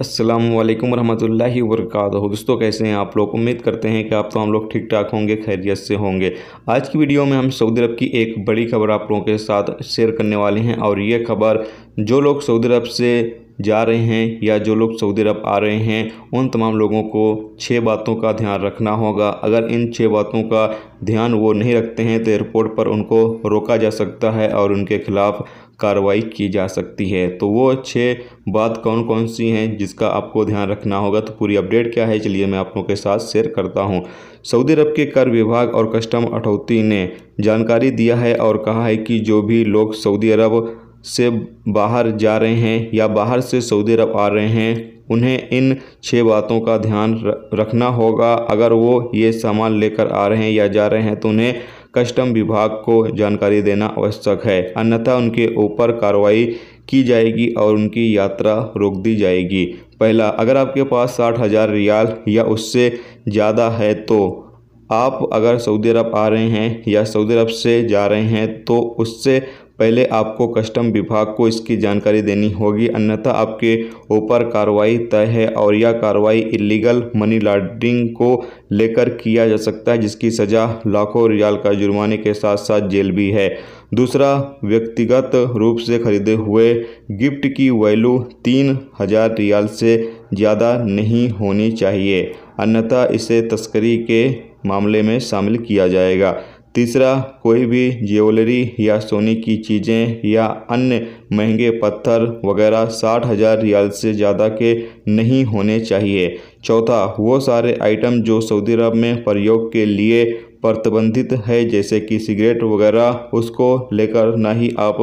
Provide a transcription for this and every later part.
अस्सलाम वालेकुम रहमतुल्लाहि दोस्तों कैसे हैं आप लोग उम्मीद करते हैं कि आप तो हम लोग ठीक ठाक होंगे खैरियत से होंगे आज की वीडियो में हम सऊदी अरब की एक बड़ी खबर आप लोगों के साथ शेयर करने वाले हैं और ये खबर जो लोग सऊदी अरब से जा रहे हैं या जो लोग सऊदी अरब आ रहे हैं उन तमाम लोगों को छः बातों का ध्यान रखना होगा अगर इन छः बातों का ध्यान वो नहीं रखते हैं तो एयरपोर्ट पर उनको रोका जा सकता है और उनके खिलाफ़ कार्रवाई की जा सकती है तो वो छः बात कौन कौन सी हैं जिसका आपको ध्यान रखना होगा तो पूरी अपडेट क्या है चलिए मैं आप लोगों के साथ शेयर करता हूँ सऊदी अरब के कर विभाग और कस्टम अठौती ने जानकारी दिया है और कहा है कि जो भी लोग सऊदी अरब से बाहर जा रहे हैं या बाहर से सऊदी अरब आ रहे हैं उन्हें इन छः बातों का ध्यान रखना होगा अगर वो ये सामान लेकर आ रहे हैं या जा रहे हैं तो उन्हें कस्टम विभाग को जानकारी देना आवश्यक है अन्यथा उनके ऊपर कार्रवाई की जाएगी और उनकी यात्रा रोक दी जाएगी पहला अगर आपके पास साठ हज़ार रियाल या उससे ज़्यादा है तो आप अगर सऊदी अरब आ रहे हैं या सऊदी अरब से जा रहे हैं तो उससे पहले आपको कस्टम विभाग को इसकी जानकारी देनी होगी अन्यथा आपके ऊपर कार्रवाई तय है और यह कार्रवाई इलीगल मनी लॉन्ड्रिंग को लेकर किया जा सकता है जिसकी सज़ा लाखों रियाल का जुर्माने के साथ साथ जेल भी है दूसरा व्यक्तिगत रूप से खरीदे हुए गिफ्ट की वैल्यू तीन हज़ार रियाल से ज़्यादा नहीं होनी चाहिए अन्यथा इसे तस्करी के मामले में शामिल किया जाएगा तीसरा कोई भी ज्वेलरी या सोने की चीज़ें या अन्य महंगे पत्थर वगैरह साठ हज़ार रियाल से ज़्यादा के नहीं होने चाहिए चौथा वो सारे आइटम जो सऊदी अरब में प्रयोग के लिए प्रतिबंधित है जैसे कि सिगरेट वगैरह उसको लेकर ना ही आप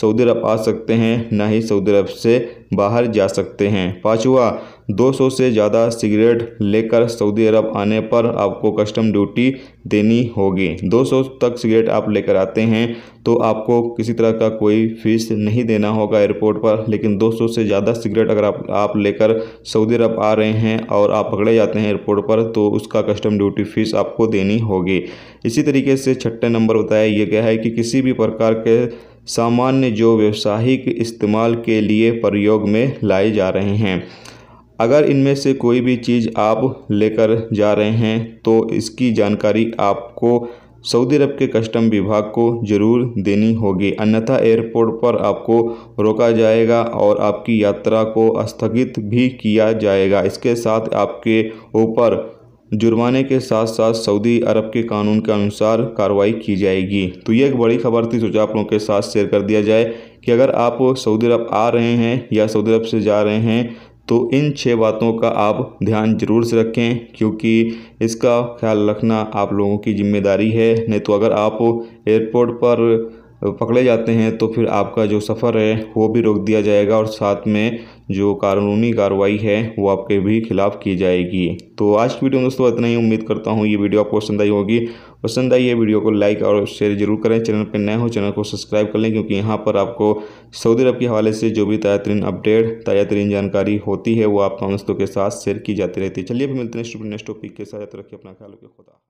सऊदी अरब आ सकते हैं ना ही सऊदी अरब से बाहर जा सकते हैं पाँचवा 200 से ज़्यादा सिगरेट लेकर सऊदी अरब आने पर आपको कस्टम ड्यूटी देनी होगी 200 तक सिगरेट आप लेकर आते हैं तो आपको किसी तरह का कोई फीस नहीं देना होगा एयरपोर्ट पर लेकिन 200 से ज़्यादा सिगरेट अगर आप आप लेकर सऊदी अरब आ रहे हैं और आप पकड़े जाते हैं एयरपोर्ट पर तो उसका कस्टम ड्यूटी फीस आपको देनी होगी इसी तरीके से छठे नंबर बताया यह गया है कि किसी भी प्रकार के सामान्य जो व्यावसायिक इस्तेमाल के लिए प्रयोग में लाए जा रहे हैं अगर इनमें से कोई भी चीज़ आप लेकर जा रहे हैं तो इसकी जानकारी आपको सऊदी अरब के कस्टम विभाग को ज़रूर देनी होगी अन्यथा एयरपोर्ट पर आपको रोका जाएगा और आपकी यात्रा को स्थगित भी किया जाएगा इसके साथ आपके ऊपर जुर्माने के साथ साथ सऊदी अरब के कानून के अनुसार कार्रवाई की जाएगी तो ये एक बड़ी खबर थी सोचा आप लोगों के साथ शेयर कर दिया जाए कि अगर आप सऊदी अरब आ रहे हैं या सऊदी अरब से जा रहे हैं तो इन छः बातों का आप ध्यान जरूर से रखें क्योंकि इसका ख्याल रखना आप लोगों की ज़िम्मेदारी है नहीं तो अगर आप एयरपोर्ट पर पकड़े जाते हैं तो फिर आपका जो सफ़र है वो भी रोक दिया जाएगा और साथ में जो कानूनी कार्रवाई है वो आपके भी खिलाफ़ की जाएगी तो आज की वीडियो में दोस्तों इतना ही उम्मीद करता हूँ ये वीडियो आपको पसंद आई होगी पसंद आई है वीडियो को लाइक और शेयर जरूर करें चैनल पर नए हो चैनल को सब्सक्राइब कर लें क्योंकि यहाँ पर आपको सऊदी अरब के हवाले से जो भी ताज़ा तरीन अपडेट ताज़ा तरीन जानकारी होती है वो आप दोस्तों के साथ शेयर की जाती रहती है चलिए भी मिलते हैं नेक्स्ट टॉपिक के साथ रखिए अपना ख्याल रखिए खुदा